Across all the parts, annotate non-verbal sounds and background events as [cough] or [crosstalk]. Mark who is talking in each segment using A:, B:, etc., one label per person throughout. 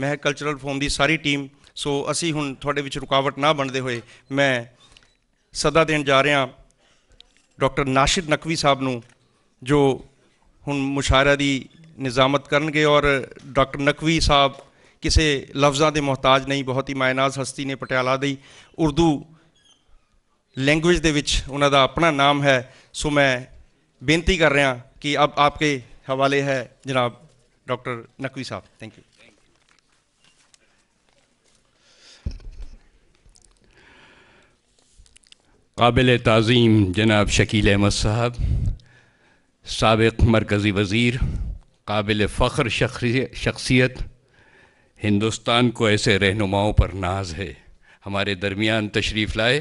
A: ਮੈਂ cultural forum ਦੀ ਸਾਰੀ ਟੀਮ ਸੋ ਅਸੀਂ ਹੁਣ ਤੁਹਾਡੇ ਵਿੱਚ ਰੁਕਾਵਟ ਨਾ ਬਣਦੇ ਹੋਏ ਮੈਂ ਸਦਾ ਦੇਣ ਜਾ ਰਿਹਾ ਡਾਕਟਰ ਨਾਸ਼ਿਦ ਨਕਵੀ ਸਾਹਿਬ ਨੂੰ ਜੋ ਹੁਣ ਮੁਸ਼ਾਇਰਾ ਦੀ ਨਿਜ਼ਾਮਤ ਕਰਨਗੇ ਔਰ ਡਾਕਟਰ ਨਕਵੀ ਸਾਹਿਬ ਕਿਸੇ ਲਫ਼ਜ਼ਾਂ ਦੇ ਮਹਤਾਜ ਨਹੀਂ ਬਹੁਤ ਹੀ ਮਾਇਨਾਜ਼ ਹਸਤੀ ਨੇ ਪਟਿਆਲਾ ਦੀ ਉਰਦੂ ਲੈਂਗੁਏਜ ਦੇ ਵਿੱਚ ਉਹਨਾਂ ਦਾ ਆਪਣਾ ਨਾਮ ਹੈ ਸੋ ਮੈਂ ਬੇਨਤੀ ਕਰ ਰਿਹਾ ਕਿ ਅਬ ਆਪਕੇ ਹਵਾਲੇ ਹੈ ਜਨਾਬ ਡਾਕਟਰ ਨਕਵੀ ਸਾਹਿਬ ਥੈਂਕ ਯੂ काबिल तज़ीम जनाब शकील अहमद साहब सबक मरकज़ी वज़ी काबिल फ़ख्र शख्सियत हिंदुस्तान को ऐसे रहनुमाओं पर नाज है हमारे दरमियान तशरीफ़ लाए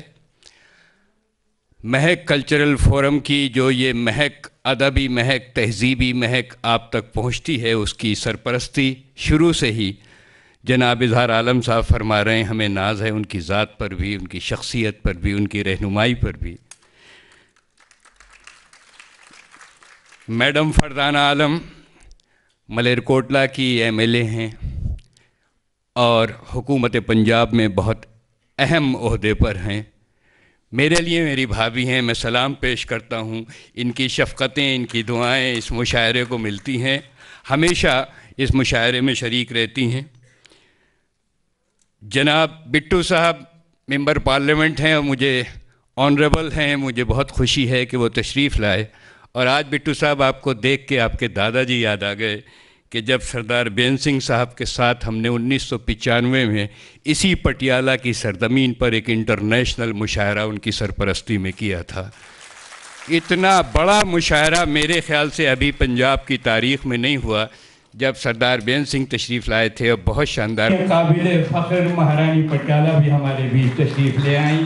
A: महक कल्चरल फोरम की जो ये महक अदबी महक तहज़ीबी महक आप तक पहुँचती है उसकी सरपरस्ती शुरू से ही जनाब इजहार आलम साहब फरमा रहे हैं हमें नाज है उनकी ज़ात पर भी उनकी शख्सियत पर भी उनकी रहनुमाई पर भी मैडम फरदाना आलम मलेरकोटला की एमएलए हैं और हुकूमत पंजाब में बहुत अहम अहदे पर हैं मेरे लिए मेरी भाभी हैं मैं सलाम पेश करता हूँ इनकी शफ़क़तें इनकी दुआएं इस मुशायरे को मिलती हैं हमेशा इस मुशायरे में शरीक रहती हैं जनाब बिट्टू साहब मेंबर पार्लियामेंट हैं और मुझे ऑनरेबल हैं मुझे बहुत खुशी है कि वो तशरीफ़ लाए और आज बिट्टू साहब आपको देख के आपके दादाजी याद आ गए कि जब सरदार बेन सिंह साहब के साथ हमने उन्नीस में इसी पटियाला की सरजमीन पर एक इंटरनेशनल मुशायरा उनकी सरपरस्ती में किया था इतना बड़ा मुशायरा मेरे ख्याल से अभी पंजाब की तारीख में नहीं हुआ जब सरदार बेन सिंह तशरीफ़ लाए थे और बहुत शानदार काबिल फ़ख्र महारानी पटियाला भी हमारे बीच तशरीफ़ ले आई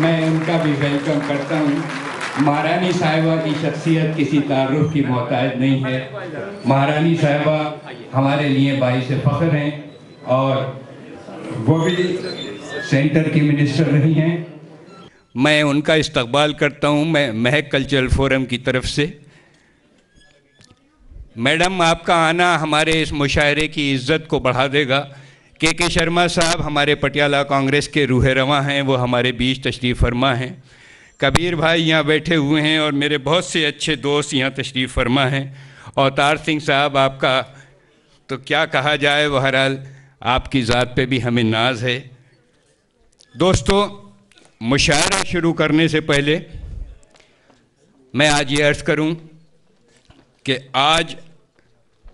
A: मैं उनका भी वेलकम करता हूँ महारानी साहिबा की शख्सियत किसी तारुफ की मोहताज नहीं है महारानी साहिबा हमारे लिए से फ़ख्र हैं और वो भी सेंटर की मिनिस्टर रही हैं मैं उनका इस्तबाल करता हूँ मैं महक कल्चरल फोरम की तरफ से मैडम आपका आना हमारे इस मुशायरे की इज्जत को बढ़ा देगा के के शर्मा साहब हमारे पटियाला कांग्रेस के रूहे रवा हैं वो हमारे बीच तशरीफ़ फरमा हैं कबीर भाई यहाँ बैठे हुए हैं और मेरे बहुत से अच्छे दोस्त यहाँ तशरीफ़ फरमा हैं अवतार सिंह साहब आपका तो क्या कहा जाए बहरहाल आपकी ज़ात पे भी हमें नाज है दोस्तों मुशायरा शुरू करने से पहले मैं आज ये अर्ज़ करूँ कि आज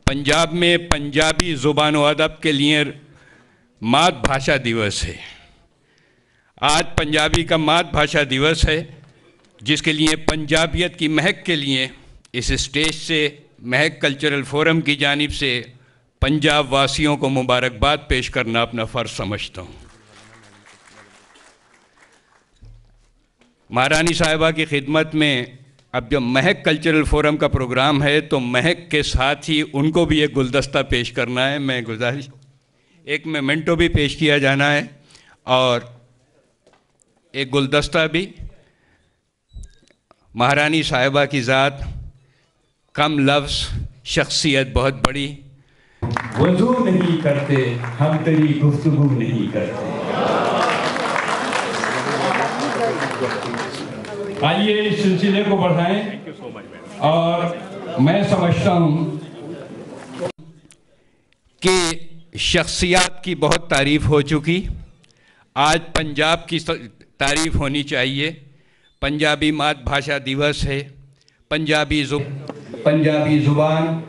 A: पंजाब में पंजाबी ज़ुबान अदब के लिए मात भाषा दिवस है आज पंजाबी का मात भाषा दिवस है जिसके लिए पंजाबियत की महक के लिए इस स्टेज से महक कल्चरल फोरम की जानब से पंजाब वासियों को मुबारकबाद पेश करना अपना फ़र्ज समझता हूँ महारानी साहिबा की खिदमत में अब जब महक कल्चरल फोरम का प्रोग्राम है तो महक के साथ ही उनको भी एक गुलदस्ता पेश करना है मैं गुजारिश एक मेमेंटो भी पेश किया जाना है और एक गुलदस्ता भी महारानी साहिबा की ज़ात कम लफ्स शख्सियत बहुत बड़ी वजू नहीं करते हम तेरी गुफ्तगु नहीं करते आइए इस सिलसिले को बढ़ाएं और मैं समझता हूं कि शख्सियात की बहुत तारीफ हो चुकी आज पंजाब की तारीफ होनी चाहिए पंजाबी मातृभाषा दिवस है पंजाबी जुब पंजाबी ज़ुबान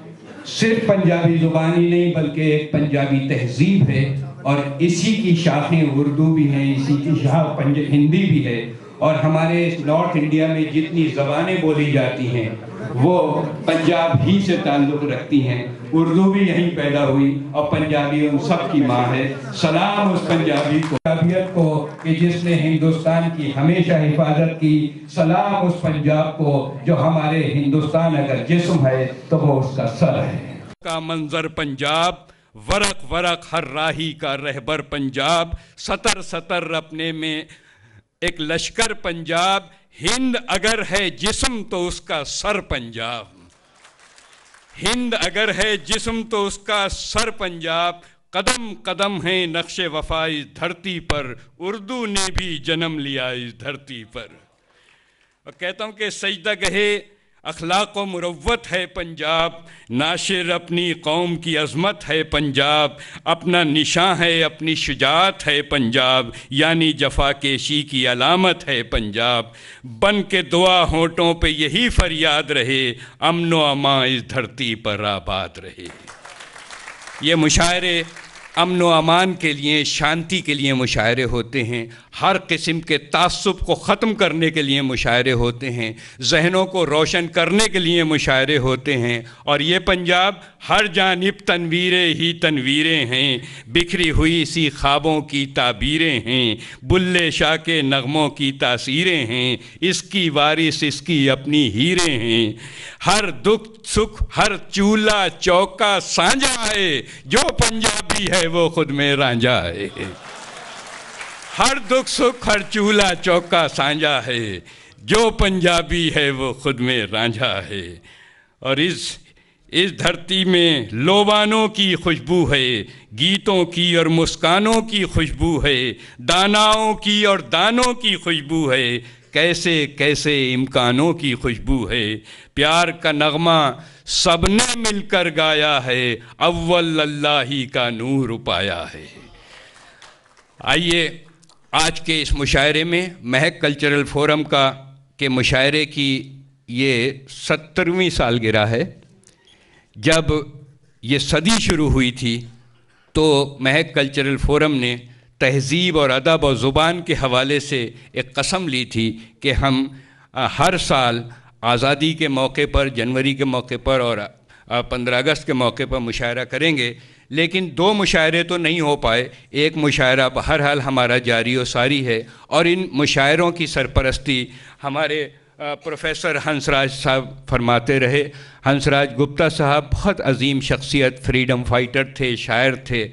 A: सिर्फ पंजाबी ज़ुबान ही नहीं बल्कि एक पंजाबी तहजीब है और इसी की शाखें उर्दू भी हैं इसी की शाख हिंदी भी है और हमारे नॉर्थ इंडिया में जितनी जबानें बोली जाती हैं वो पंजाब ही से ताल्लुक़ रखती हैं उर्दू भी यहीं पैदा हुई और पंजाबी उन सब की माँ है सलाम उस पंजाबी को पंजाबियत को कि जिसने हिंदुस्तान की हमेशा हिफाजत की सलाम उस पंजाब को जो हमारे हिंदुस्तान अगर जिसम है तो वो उसका सर है का मंजर पंजाब वरक वरक हर राही का रहबर पंजाब सतर सतर अपने में एक लश्कर पंजाब हिंद अगर है जिस्म तो उसका सर पंजाब हिंद अगर है जिस्म तो उसका सर पंजाब कदम कदम है नक्श वफा इस धरती पर उर्दू ने भी जन्म लिया इस धरती पर और कहता हूँ कि सजदा गहे अखलाक मुरवत है पंजाब नाशिर अपनी कौम की अजमत है पंजाब अपना निशा है अपनी शुजात है पंजाब यानी जफा केशी की अलामत है पंजाब बन के दुआ होटों पे यही फरियाद रहे अमनो अमां इस धरती पर आबाद रहे ये मुशायरे अमन व अमान के लिए शांति के लिए मुशायरे होते हैं हर किस्म के तसब को ख़त्म करने के लिए मुशायरे होते हैं जहनों को रोशन करने के लिए मुशायरे होते हैं और ये पंजाब हर जानब तनवीरें ही तनवीरें हैं बिखरी हुई सी ख्वाबों की ताबीरें हैं बुल्ले शाह के नगमों की तासीरें हैं इसकी वारिस इसकी अपनी हीरे हैं हर दुख सुख हर चूल्हा चौका साझा है जो पंजाबी है है वो खुद में रांझा है हर दुख सुख हर चूल्हा चौका सांझा है जो पंजाबी है वो खुद में रांझा है और इस इस धरती में लोबानों की खुशबू है गीतों की और मुस्कानों की खुशबू है दानाओं की और दानों की खुशबू है कैसे कैसे इम्कानों की खुशबू है प्यार का नगमा सबने मिलकर गाया है अव्वल अल्लाह का नूर पाया है आइए आज के इस मुशायरे में महक कल्चरल फोरम का के मुशायरे की ये सत्तरवीं सालगिरह है जब ये सदी शुरू हुई थी तो महक कल्चरल फोरम ने तहज़ीब और अदब और ज़ुबान के हवाले से एक कसम ली थी कि हम हर साल आज़ादी के मौके पर जनवरी के मौके पर और पंद्रह अगस्त के मौके पर मुशायरा करेंगे लेकिन दो मुशायरे तो नहीं हो पाए एक मुशायरा हाल हमारा जारी व सारी है और इन मुशायरों की सरपरस्ती हमारे प्रोफेसर हंसराज साहब फरमाते रहे हंसराज गुप्ता साहब बहुत अजीम शख्सियत फ्रीडम फाइटर थे शायर थे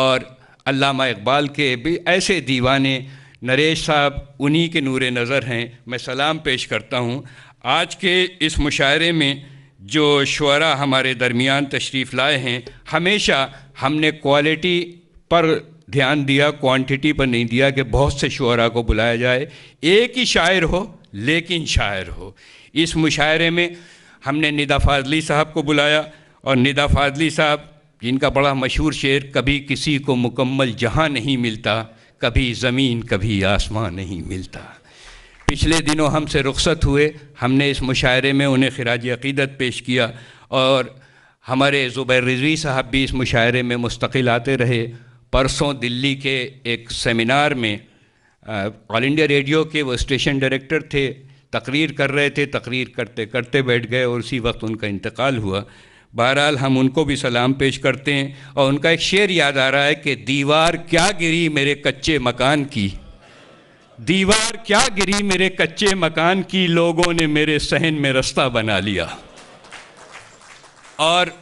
A: और अल्लामा इकबाल के भी ऐसे दीवाने नरेश साहब उन्हीं के नूर नज़र हैं मैं सलाम पेश करता हूँ आज के इस मुशायरे में जो शुरा हमारे दरमियान तशरीफ़ लाए हैं हमेशा हमने क्वालिटी पर ध्यान दिया क्वांटिटी पर नहीं दिया कि बहुत से शुरा को बुलाया जाए एक ही शायर हो लेकिन शायर हो इस मुशायरे में हमने निदा फाजली साहब को बुलाया और निदा फाजली साहब जिनका बड़ा मशहूर शेर कभी किसी को मुकम्मल जहाँ नहीं मिलता कभी ज़मीन कभी आसमां नहीं मिलता पिछले दिनों हमसे रुखसत हुए हमने इस मुशायरे में उन्हें खराज अकीदत पेश किया और हमारे ज़ुबैर रिजवी साहब भी इस मुशायरे में मुस्तकिल आते रहे परसों दिल्ली के एक सेमिनार में ऑल इंडिया रेडियो के वो स्टेशन डायरेक्टर थे तकरीर कर रहे थे तकरीर करते करते बैठ गए और उसी वक्त उनका इंतकाल हुआ बहरहाल हम उनको भी सलाम पेश करते हैं और उनका एक शेर याद आ रहा है कि दीवार क्या गिरी मेरे कच्चे मकान की दीवार क्या गिरी मेरे कच्चे मकान की लोगों ने मेरे सहन में रास्ता बना लिया और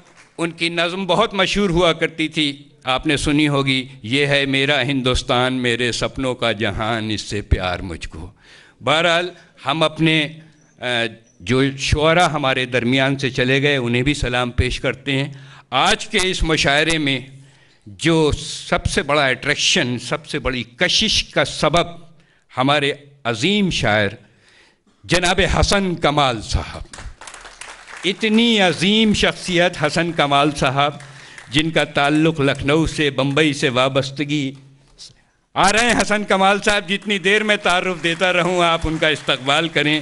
A: उनकी नज़म बहुत मशहूर हुआ करती थी आपने सुनी होगी ये है मेरा हिंदुस्तान मेरे सपनों का जहान इससे प्यार मुझको बहरहाल हम अपने जो शुरा हमारे दरमियान से चले गए उन्हें भी सलाम पेश करते हैं आज के इस मुशायरे में जो सबसे बड़ा अट्रैक्शन सबसे बड़ी कशिश का सबब हमारे अजीम शायर जनाब हसन कमाल साहब इतनी अजीम शख्सियत हसन कमाल साहब जिनका ताल्लुक़ लखनऊ से बम्बई से वाबस्तगी आ रहे हैं हसन कमाल साहब जितनी देर में तारफ़ देता रहूं आप उनका इस्तकबाल करें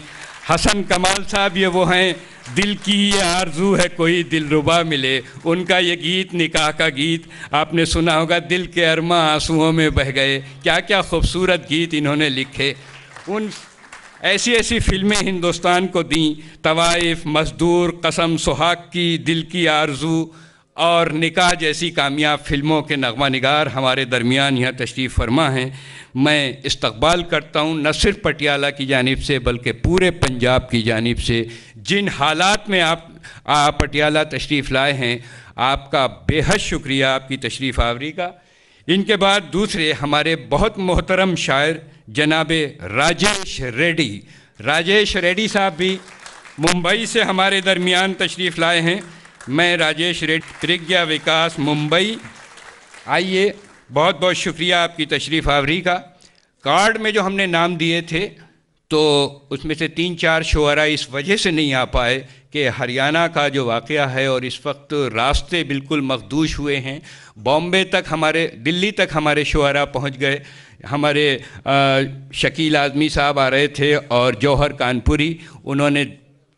A: हसन कमाल साहब ये वो हैं दिल की ये आरजू है कोई दिल रुबा मिले उनका ये गीत निकाह का गीत आपने सुना होगा दिल के अरमा आंसुओं में बह गए क्या क्या खूबसूरत गीत इन्होंने लिखे उन ऐसी ऐसी फिल्में हिंदुस्तान को दी तवाइफ मजदूर कसम सुहाग की दिल की आरजू और निकाह जैसी कामयाब फिल्मों के नगमा नगार हमारे दरमियान यहाँ तशरीफ़ फरमा हैं मैं इस्तबाल करता हूँ न सिर्फ पटियाला की जानब से बल्कि पूरे पंजाब की जानब से जिन हालात में आप पटियाला तशरीफ़ लाए हैं आपका बेहद शुक्रिया आपकी तशरीफ़ आवरी का इनके बाद दूसरे हमारे बहुत मोहतरम शायर जनाब राजेश रेड्डी राजेश रेड्डी साहब भी मुंबई से हमारे दरमियान तशरीफ़ लाए हैं मैं राजेश रेड प्रज्ञा विकास मुंबई आइए बहुत बहुत शुक्रिया आपकी तशरीफ़ आवरी का कार्ड में जो हमने नाम दिए थे तो उसमें से तीन चार शुरा इस वजह से नहीं आ पाए कि हरियाणा का जो वाक़ है और इस वक्त रास्ते बिल्कुल मखदूश हुए हैं बॉम्बे तक हमारे दिल्ली तक हमारे शुरा पहुंच गए हमारे शकील आज़मी साहब आ रहे थे और जौहर कानपुरी उन्होंने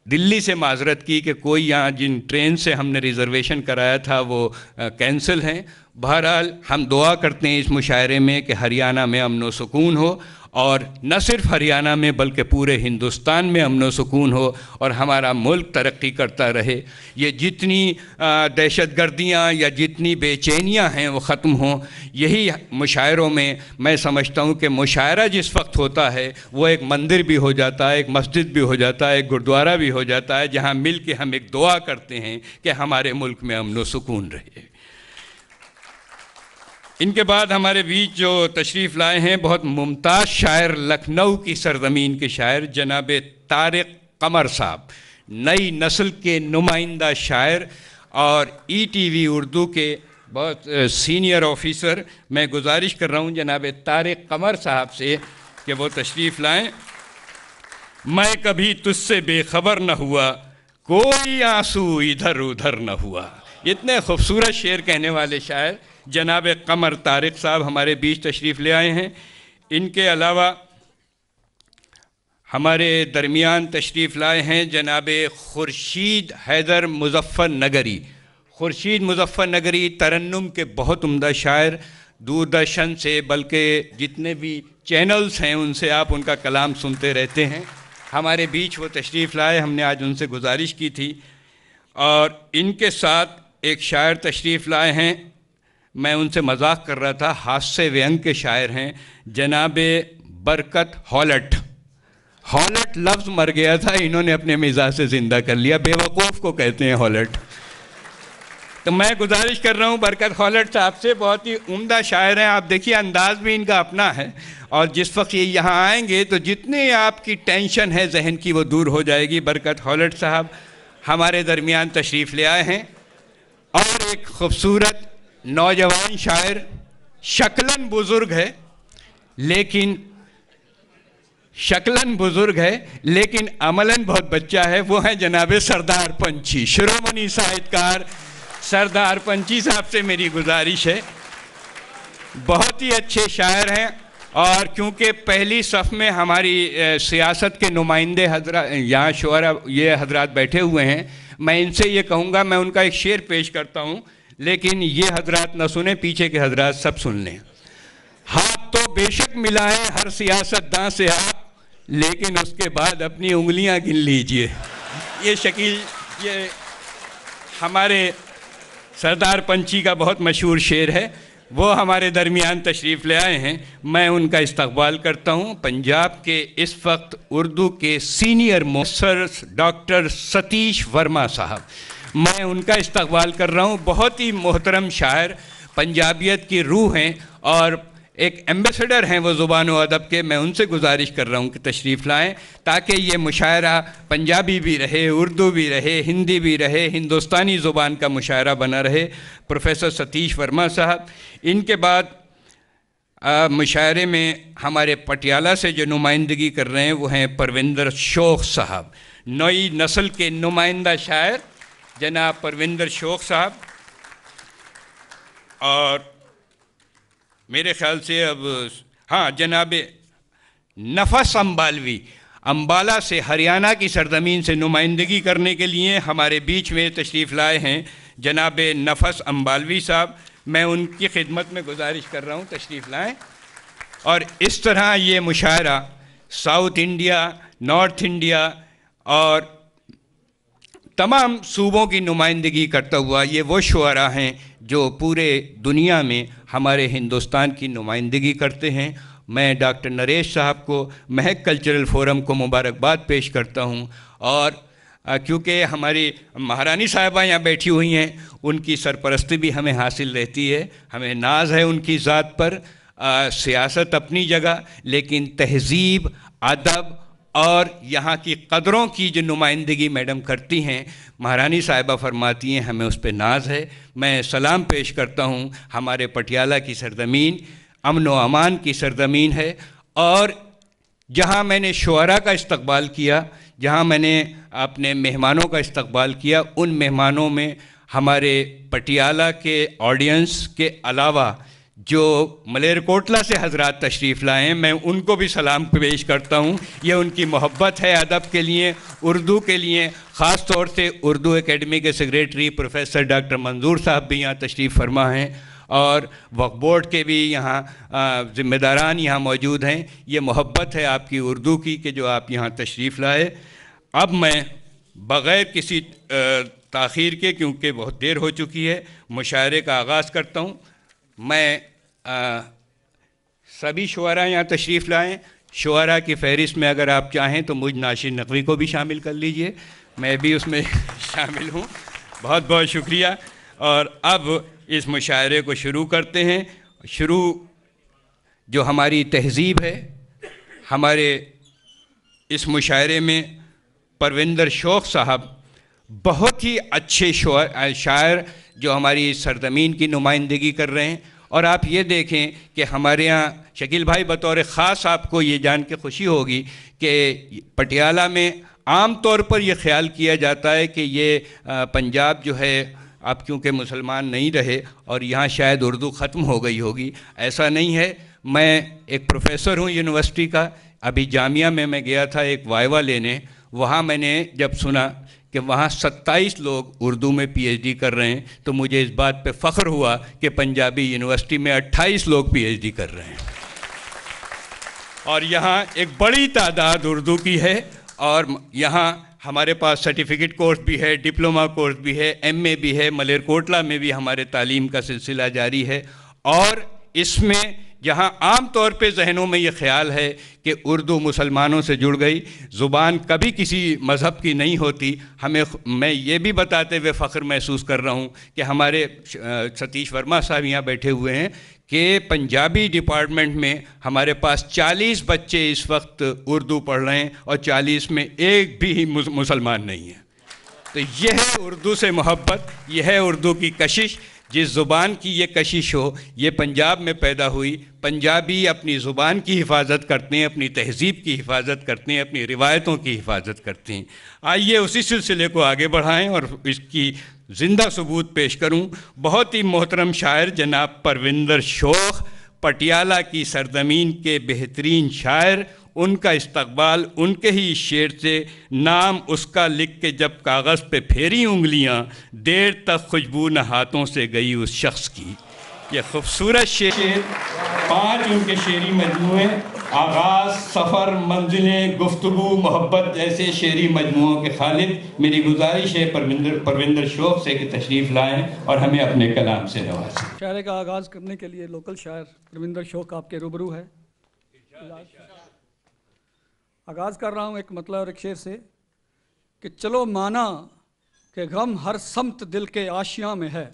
A: दिल्ली से माजरत की कि कोई यहाँ जिन ट्रेन से हमने रिज़र्वेशन कराया था वो कैंसिल हैं बहरहाल हम दुआ करते हैं इस मुशायरे में कि हरियाणा में अमन सुकून हो और न सिर्फ हरियाणा में बल्कि पूरे हिंदुस्तान में अमन सुकून हो और हमारा मुल्क तरक्की करता रहे ये जितनी दहशत गर्दियाँ या जितनी बेचैनियाँ हैं वो ख़त्म हों यही मुशायरों में मैं समझता हूँ कि मुशायरा जिस वक्त होता है वो एक मंदिर भी हो जाता है एक मस्जिद भी हो जाता है एक गुरुद्वारा भी हो जाता है जहाँ मिल के हम एक दुआ करते हैं कि हमारे मुल्क में अमन सुकून रहे इनके बाद हमारे बीच जो तशरीफ़ लाए हैं बहुत मुमताज़ शायर लखनऊ की सरजमीन के शायर जनाब तारक कमर साहब नई नस्ल के नुमाइंदा शायर और ई टी वी उर्दू के बहुत सीनियर ऑफिसर मैं गुजारिश कर रहा हूँ जनाब तारक कमर साहब से कि वो तशरीफ़ लाएं मैं कभी तुझसे बेखबर न हुआ कोई आंसू इधर उधर न हुआ इतने खूबसूरत शेर कहने वाले शायर जनाब कमर तारिक साहब हमारे बीच तशरीफ़ ले आए हैं इनके अलावा हमारे दरमियान तशरीफ़ लाए हैं जनाब खुर्शीद हैदर मुजफ़र नगरी खुर्शीद मुजफ़र नगरी तरन्नुम के बहुत उम्दा शायर दूरदर्शन से बल्कि जितने भी चैनल्स हैं उनसे आप उनका कलाम सुनते रहते हैं हमारे बीच वो तशरीफ़ लाए हमने आज उनसे गुजारिश की थी और इनके साथ एक शायर तशरीफ़ लाए हैं मैं उनसे मजाक कर रहा था हास्य व्यंग के शायर हैं जनाब बरकत हॉलट हॉलट लफ्ज़ मर गया था इन्होंने अपने मिजाज से ज़िंदा कर लिया बेवकूफ़ को कहते हैं हॉलट तो मैं गुजारिश कर रहा हूँ बरकत हॉलट साहब से बहुत ही उम्दा शायर हैं आप देखिए अंदाज भी इनका अपना है और जिस वक्त ये यहाँ आएंगे तो जितने आपकी टेंशन है जहन की वो दूर हो जाएगी बरकत हॉलट साहब हमारे दरमियान तशरीफ़ ले आए हैं और एक खूबसूरत नौजवान शायर शक्लन बुजुर्ग है लेकिन शक्लन बुजुर्ग है लेकिन अमलन बहुत बच्चा है वो है जनाब सरदार पंछी श्रोमणी साहित्यकार सरदार पंछी साहब से मेरी गुजारिश है बहुत ही अच्छे शायर हैं और क्योंकि पहली सफ़ में हमारी सियासत के नुमाइंदे हजरा यहाँ शोरा ये हजरात बैठे हुए हैं मैं इनसे ये कहूँगा मैं उनका एक शेर पेश करता हूँ लेकिन ये हजरात ना सुने पीछे के हजरात सब सुन लें हाथ तो बेशक मिला है हर सियासतदां से आप लेकिन उसके बाद अपनी उंगलियां गिन लीजिए ये शकील ये हमारे सरदार पंची का बहुत मशहूर शेर है वो हमारे दरमियान तशरीफ़ ले आए हैं मैं उनका इस्तबाल करता हूँ पंजाब के इस वक्त उर्दू के सीनियर मोसर डॉक्टर सतीश वर्मा साहब मैं उनका इस्तकबाल कर रहा हूँ बहुत ही मोहतरम शायर पंजाबियत की रूह हैं और एक एम्बेसडर हैं वो ज़ुबान अदब के मैं उनसे गुजारिश कर रहा हूँ कि तशरीफ़ लाएँ ताकि ये मुशायरा पंजाबी भी रहे उर्दू भी रहे हिंदी भी रहे हिंदुस्तानी ज़ुबान का मुशायरा बना रहे प्रोफेसर सतीश वर्मा साहब इनके बाद मुशायरे में हमारे पटियाला से जो नुमाइंदगी कर रहे हैं वो हैं परविंदर शोख साहब नई नस्ल के नुमाइंदा शायर जनाब परविंदर शोक साहब और मेरे ख्याल से अब हाँ जनाब नफस अम्बालवी अम्बाला से हरियाणा की सरजमीन से नुमाइंदगी करने के लिए हमारे बीच में तशरीफ़ लाए हैं जनाब नफस अम्बालवी साहब मैं उनकी खिदमत में गुजारिश कर रहा हूँ तशरीफ़ लाएँ और इस तरह ये मुशायरा साउथ इंडिया नॉर्थ इंडिया और तमाम सूबों की नुमाइंदगी करता हुआ ये वो शुरा हैं जो पूरे दुनिया में हमारे हिंदुस्तान की नुमाइंदगी करते हैं मैं डॉक्टर नरेश साहब को महक कल्चरल फोरम को मुबारकबाद पेश करता हूँ और क्योंकि हमारी महारानी साहिबा यहाँ बैठी हुई हैं उनकी सरपरस्ती भी हमें हासिल रहती है हमें नाज है उनकी ज़ात पर आ, सियासत अपनी जगह लेकिन तहजीब अदब और यहाँ की कदरों की जो नुमाइंदगी मैडम करती हैं महारानी साहिबा फरमाती हैं हमें उस पर नाज है मैं सलाम पेश करता हूँ हमारे पटियाला की सरजमीन अमन व अमान की सरजमीन है और जहाँ मैंने शुरा का इस्तबाल किया जहाँ मैंने अपने मेहमानों का इस्तबाल किया उन मेहमानों में हमारे पटियाला के ऑडियंस के अलावा जो मलेरकोटला से हजरत तशरीफ़ लाए हैं मैं उनको भी सलाम पेश करता हूँ यह उनकी मोहब्बत है अदब के लिए उर्दू के लिए ख़ास तौर से उर्दू एकेडमी के सेक्रेटरी प्रोफेसर डॉक्टर मंजूर साहब भी यहाँ तशरीफ़ फरमा हैं और वक्फ बोर्ड के भी यहाँ ज़िम्मेदारान यहाँ मौजूद हैं ये मोहब्बत है आपकी उर्दू की कि जो आप यहाँ तशरीफ़ लाए अब मैं बग़ैर किसी ताखीर के क्योंकि बहुत देर हो चुकी है मुशायरे का आगाज़ करता हूँ मैं आ, सभी शुरा यहाँ तशरीफ़ लाएँ शुरा की फहरिस्त में अगर आप चाहें तो मुझ नाशिर नकवी को भी शामिल कर लीजिए मैं भी उसमें [laughs] शामिल हूँ बहुत बहुत शुक्रिया और अब इस मुशायरे को शुरू करते हैं शुरू जो हमारी तहजीब है हमारे इस मुशायरे में परविंदर शोक साहब बहुत ही अच्छे शायर जो हमारी सरजमीन की नुमाइंदगी कर रहे हैं और आप ये देखें कि हमारे यहाँ शकील भाई बतौर ख़ास आपको ये जान के खुशी होगी कि पटियाला में आम तौर पर यह ख्याल किया जाता है कि ये पंजाब जो है आप क्योंकि मुसलमान नहीं रहे और यहाँ शायद उर्दू ख़त्म हो गई होगी ऐसा नहीं है मैं एक प्रोफेसर हूँ यूनिवर्सिटी का अभी जामिया में मैं गया था एक वाइवा लेने वहाँ मैंने जब सुना कि वहाँ 27 लोग उर्दू में पीएचडी कर रहे हैं तो मुझे इस बात पे फ़ख्र हुआ कि पंजाबी यूनिवर्सिटी में 28 लोग पीएचडी कर रहे हैं और यहाँ एक बड़ी तादाद उर्दू की है और यहाँ हमारे पास सर्टिफिकेट कोर्स भी है डिप्लोमा कोर्स भी है एमए भी है मलेरकोटला में भी हमारे तालीम का सिलसिला जारी है और इसमें जहाँ आम तौर पे जहनों में ये ख्याल है कि उर्दू मुसलमानों से जुड़ गई ज़ुबान कभी किसी मज़हब की नहीं होती हमें मैं ये भी बताते हुए फ़ख्र महसूस कर रहा हूँ कि हमारे सतीश वर्मा साहब यहाँ बैठे हुए हैं कि पंजाबी डिपार्टमेंट में हमारे पास 40 बच्चे इस वक्त उर्दू पढ़ रहे हैं और 40 में एक भी मुसलमान नहीं है तो यह है उर्दू से मोहब्बत यह है उर्दू की कशिश जिस ज़ुबान की ये कशिश हो ये पंजाब में पैदा हुई पंजाबी अपनी ज़ुबान की हिफाजत करते हैं अपनी तहजीब की हिफाजत करते हैं अपनी रिवायतों की हिफाजत करते हैं आइए उसी सिलसिले को आगे बढ़ाएं और इसकी ज़िंदा सबूत पेश करूं बहुत ही मोहतरम शायर जनाब परविंदर शोख पटियाला की सरजमीन के बेहतरीन शायर उनका इस्तबाल उनके ही शेर से नाम उसका लिख के जब कागज़ पे फेरी उंगलियां देर तक खुशबू न हाथों से गई उस शख्स की यह खूबसूरत शेर, पांच उनके शेरी मजमू आगाज सफ़र मंजिलें गुफ्तु मोहब्बत जैसे शेरी मजमुओं के खालिद मेरी गुजारिश है परविंदर परविंदर शोक से कि तशरीफ़ लाएँ और हमें अपने कलाम से नवाजें
B: शायर का आगाज़ करने के लिए लोकल शायर परविंदर शोक आपके रूबरू है आगाज़ कर रहा हूँ एक मतलब और एक शेर से कि चलो माना कि गम हर समत दिल के आशिया में है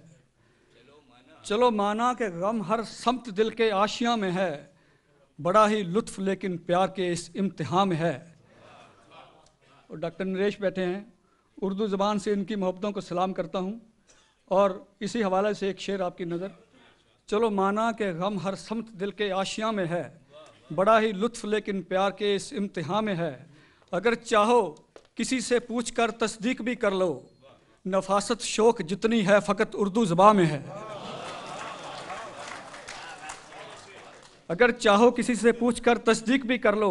B: चलो माना कि गम हर समत दिल के आशिया में है बड़ा ही लुत्फ लेकिन प्यार के इस इम्तहा में है और डॉक्टर नरेश बैठे हैं उर्दू ज़बान से इनकी मोहब्बतों को सलाम करता हूँ और इसी हवाले से एक शेर आपकी नज़र चलो माना कि गम हर समत दिल के आशिया में है बड़ा ही लुत्फ लेकिन प्यार के इस इम्तहा में है अगर चाहो किसी से पूछ कर तस्दीक भी कर लो नफासत शौक जितनी है फ़कत उर्दू ज़बा में है अगर चाहो किसी से पूछ कर तस्दीक भी कर लो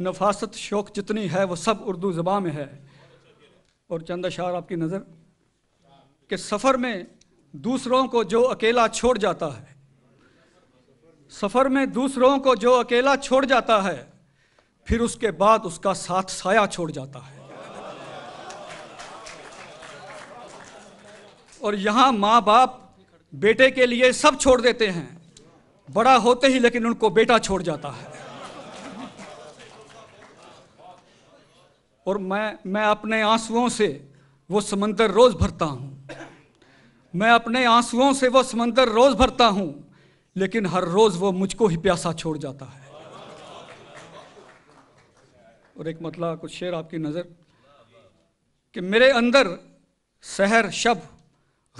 B: नफासत शौक जितनी है वो सब उर्दू ज़बा में है और चंद अशार आपकी नज़र के सफ़र में दूसरों को जो अकेला छोड़ जाता है सफ़र में दूसरों को जो अकेला छोड़ जाता है फिर उसके बाद उसका साथ साया छोड़ जाता है और यहां माँ बाप बेटे के लिए सब छोड़ देते हैं बड़ा होते ही लेकिन उनको बेटा छोड़ जाता है और मैं मैं अपने आंसुओं से वो समंदर रोज़ भरता हूं मैं अपने आंसुओं से वो समंदर रोज़ भरता हूं लेकिन हर रोज वो मुझको ही प्यासा छोड़ जाता है और एक मतलब कुछ शेर आपकी नज़र कि मेरे अंदर शहर शब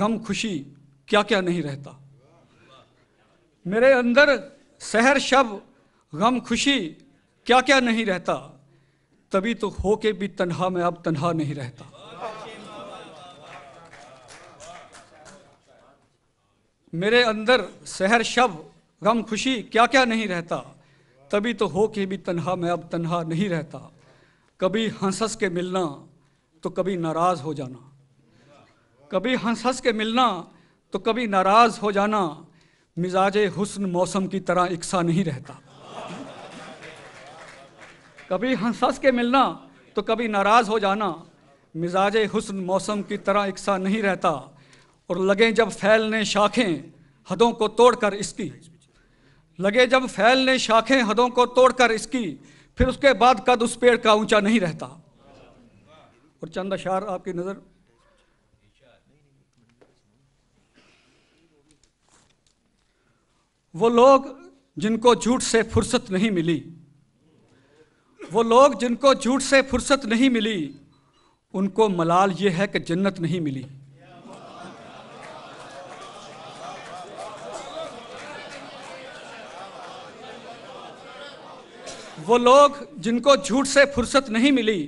B: गम खुशी क्या क्या नहीं रहता मेरे अंदर शहर शब गम खुशी क्या क्या नहीं रहता तभी तो हो के भी तन्हा में अब तन्हा नहीं रहता मेरे अंदर शहर शब गम खुशी क्या क्या नहीं रहता तभी तो हो के भी तन्हा मैं अब तन्हा नहीं रहता कभी हंस हंस के मिलना तो कभी नाराज़ हो जाना कभी हंस हंस के मिलना तो कभी नाराज़ हो जाना मिजाज हुस्न मौसम की तरह इकसा नहीं रहता कभी हंस हंस के मिलना तो कभी नाराज़ हो जाना मिजाज हुस्न मौसम की तरह इकसा नहीं रहता और लगे जब फैलने शाखें हदों को तोड़कर इसकी लगे जब फैलने शाखें हदों को तोड़कर इसकी फिर उसके बाद कद उस पेड़ का ऊंचा नहीं रहता और चंद अशार आपकी नज़र वो लोग जिनको झूठ से फुर्सत नहीं मिली वो लोग जिनको झूठ से फुर्सत नहीं मिली उनको मलाल ये है कि जन्नत नहीं मिली वो लोग जिनको झूठ से फुर्सत नहीं मिली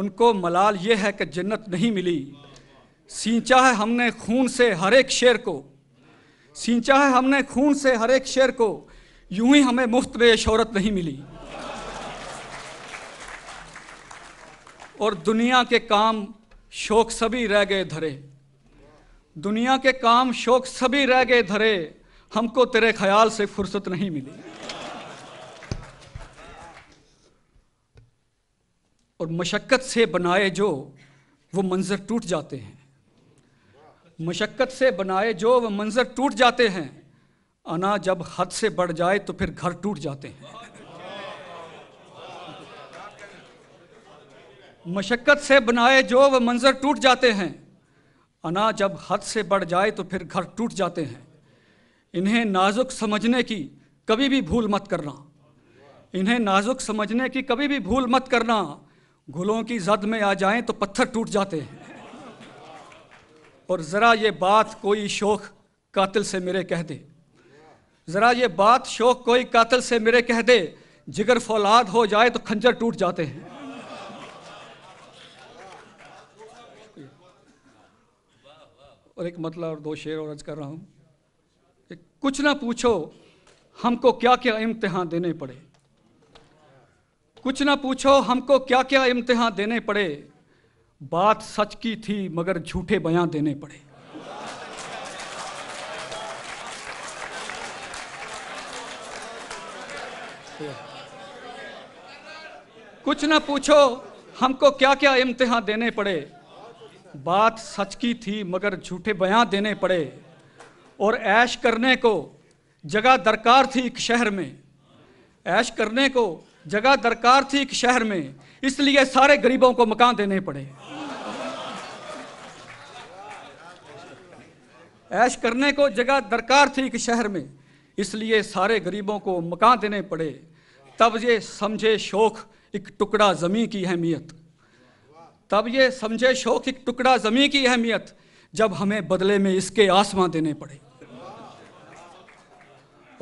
B: उनको मलाल ये है कि जन्नत नहीं मिली सींचा है हमने खून से हर एक शेर को सींचा है हमने खून से हर एक शेर को यूं ही हमें मुफ्त में शहरत नहीं मिली और दुनिया के काम शोक सभी रह गए धरे दुनिया के काम शोक सभी रह गए धरे हमको तेरे ख्याल से फुर्सत नहीं मिली और मशक्क़त से बनाए जो वो मंज़र टूट जाते हैं मशक्क़त से बनाए जो वह मंज़र टूट जाते हैं अना जब हद से बढ़ जाए तो फिर घर टूट जाते हैं मशक्क़त से बनाए जो वह मंज़र टूट जाते हैं अना जब हद से बढ़ जाए तो फिर घर टूट जाते हैं इन्हें नाजुक समझने की कभी भी भूल मत करना इन्हें नाजुक समझने की कभी भी भूल मत करना घुलों की जद में आ जाएं तो पत्थर टूट जाते हैं और ज़रा ये बात कोई शोक कातिल से मेरे कह दे ज़रा ये बात शोक कोई कातिल से मेरे कह दे जिगर फौलाद हो जाए तो खंजर टूट जाते हैं और एक मतलब और दो शेर और अर्ज कर रहा हूँ कुछ ना पूछो हमको क्या क्या इम्तिहान देने पड़े कुछ ना पूछो हमको क्या क्या इम्तिहान देने पड़े बात सच की थी मगर झूठे बयां देने पड़े कुछ ना पूछो हमको क्या क्या इम्तिहान देने पड़े बात सच की थी मगर झूठे बयां देने पड़े और ऐश करने को जगह दरकार थी एक शहर में ऐश करने को जगह दरकार थी एक शहर में इसलिए सारे गरीबों को मकान देने पड़े ऐश करने को जगह दरकार थी एक शहर में इसलिए सारे गरीबों को मकान देने पड़े तब ये समझे शोक एक टुकड़ा जमी की अहमियत तब ये समझे शौक एक टुकड़ा जमी की अहमियत जब हमें बदले में इसके आसमां देने पड़े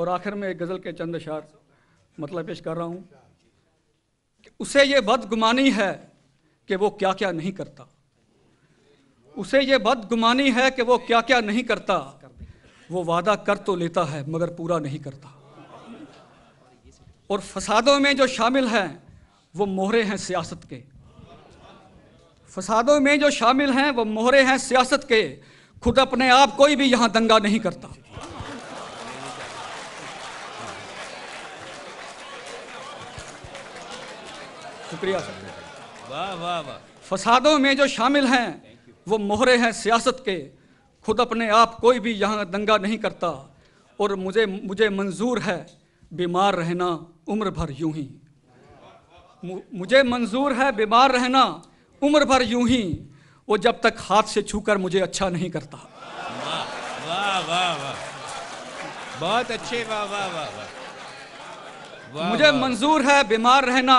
B: और आखिर में गज़ल के चंद शार मतलब पेश कर रहा हूँ उसे ये बदगुमानी है कि वो क्या क्या नहीं करता उसे ये बदगुमानी है कि वो क्या क्या नहीं करता वो वादा कर तो लेता है मगर पूरा नहीं करता और फसादों में जो शामिल हैं वो मोहरे हैं सियासत के फसादों में जो शामिल हैं वो मोहरे हैं सियासत के खुद अपने आप कोई भी यहाँ दंगा नहीं करता शुक्रिया वाह वाह वाह फसादों में जो शामिल हैं वो मोहरे हैं सियासत के खुद अपने आप कोई भी यहाँ दंगा नहीं करता और मुझे मुझे मंजूर है बीमार रहना उम्र भर यूं ही मुझे मंजूर है बीमार रहना उम्र भर यूं ही वो जब तक हाथ से छूकर मुझे अच्छा नहीं करता
A: वाह वाह वाह बहुत अच्छे वाह वाह वाह
B: मुझे मंजूर है बीमार रहना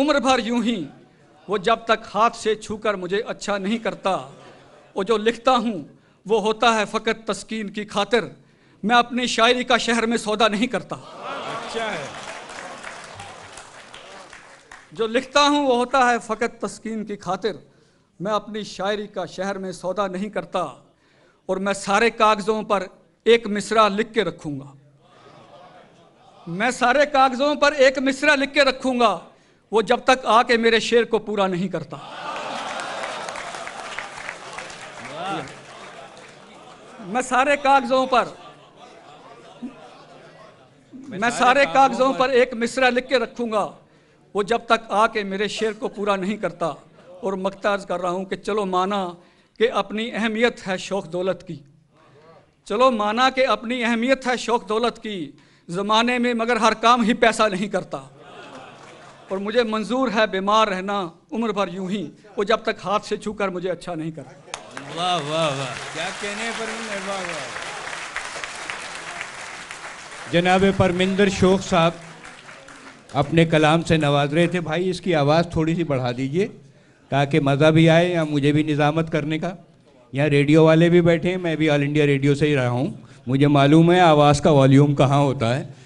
B: उम्र भर यूं ही वो जब तक हाथ से छूकर मुझे अच्छा नहीं करता वो जो लिखता हूँ वो होता है फ़कत तस्कीन की खातिर मैं अपनी शायरी का शहर में सौदा नहीं करता अच्छा है जो लिखता हूँ वो होता है फ़कत तस्कीन की खातिर मैं अपनी शायरी का शहर में सौदा नहीं करता और मैं सारे कागज़ों पर एक मिसरा लिख के रखूंगा मैं सारे कागज़ों पर एक मिसरा लिख के रखूंगा वो जब तक आके मेरे शेर को पूरा नहीं करता मैं सारे कागजों पर मैं सारे कागजों पर एक मिसरा लिख के रखूंगा वो जब तक आके मेरे शेर को पूरा नहीं करता और मकताज कर रहा हूँ कि चलो माना कि अपनी अहमियत है शौक दौलत की चलो माना कि अपनी अहमियत है शौक दौलत की ज़माने में मगर हर काम ही पैसा नहीं करता और मुझे मंजूर है बीमार रहना उम्र भर यूं ही वो जब तक हाथ से छू कर मुझे अच्छा नहीं कर वाह वाह वाह
A: क्या कहने पर जनाब परमिंदर शोक साहब अपने कलाम से नवाज रहे थे भाई इसकी आवाज़ थोड़ी सी बढ़ा दीजिए ताकि मज़ा भी आए या मुझे भी निज़ामत करने का यहाँ रेडियो वाले भी बैठे हैं मैं भी ऑल इंडिया रेडियो से ही रहा हूँ मुझे मालूम है आवाज़ का वॉल्यूम कहाँ होता है